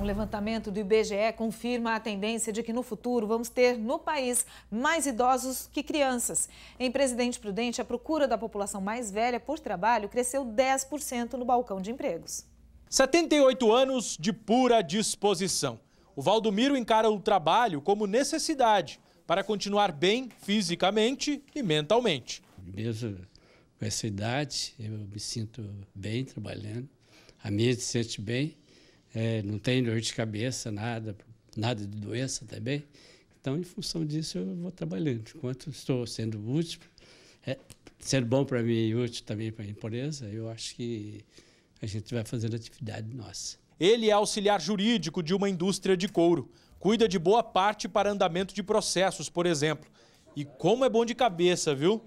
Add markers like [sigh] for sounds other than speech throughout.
Um levantamento do IBGE confirma a tendência de que no futuro vamos ter no país mais idosos que crianças. Em Presidente Prudente, a procura da população mais velha por trabalho cresceu 10% no balcão de empregos. 78 anos de pura disposição. O Valdomiro encara o trabalho como necessidade para continuar bem fisicamente e mentalmente. Mesmo com essa idade, eu me sinto bem trabalhando, a minha se sente bem é, não tem dor de cabeça, nada, nada de doença também. Então, em função disso, eu vou trabalhando. Enquanto estou sendo útil, é, bom para mim e útil também para a empresa, eu acho que a gente vai fazendo atividade nossa. Ele é auxiliar jurídico de uma indústria de couro. Cuida de boa parte para andamento de processos, por exemplo. E como é bom de cabeça, viu?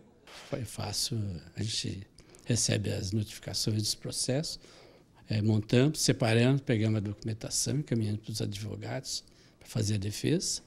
Foi fácil. A gente recebe as notificações dos processos, é, montamos, separamos, pegamos a documentação, encaminhamos para os advogados para fazer a defesa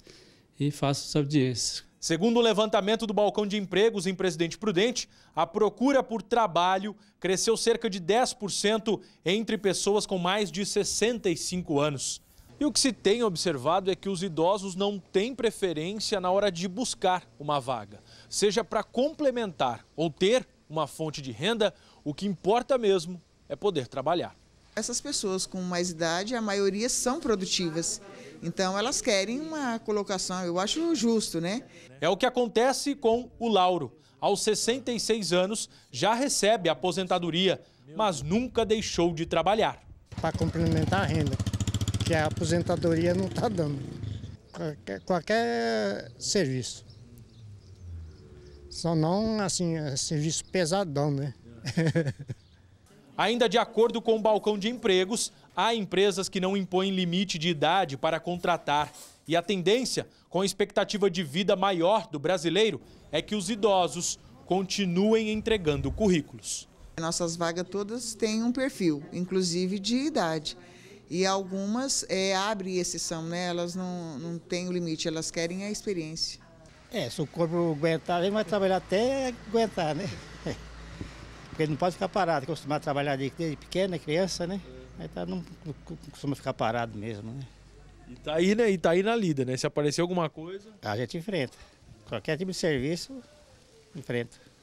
e faço as audiências. Segundo o levantamento do balcão de empregos em Presidente Prudente, a procura por trabalho cresceu cerca de 10% entre pessoas com mais de 65 anos. E o que se tem observado é que os idosos não têm preferência na hora de buscar uma vaga. Seja para complementar ou ter uma fonte de renda, o que importa mesmo é poder trabalhar essas pessoas com mais idade, a maioria são produtivas. Então elas querem uma colocação, eu acho justo, né? É o que acontece com o Lauro. Aos 66 anos, já recebe aposentadoria, mas nunca deixou de trabalhar. Para complementar a renda, que a aposentadoria não está dando. Qualquer, qualquer serviço. Só não, assim, é serviço pesadão, né? [laughs] Ainda de acordo com o balcão de empregos, há empresas que não impõem limite de idade para contratar. E a tendência, com a expectativa de vida maior do brasileiro, é que os idosos continuem entregando currículos. Nossas vagas todas têm um perfil, inclusive de idade. E algumas é, abrem exceção, né? elas não, não têm o limite, elas querem a experiência. É, se o corpo aguentar, ele vai trabalhar até aguentar, né? Porque ele não pode ficar parado, é acostumado a trabalhar desde pequena, é criança, né? É. Aí tá, não, não costuma ficar parado mesmo, né? E tá aí, né? E tá aí na lida, né? Se aparecer alguma coisa. A gente enfrenta. Qualquer tipo de serviço, enfrenta.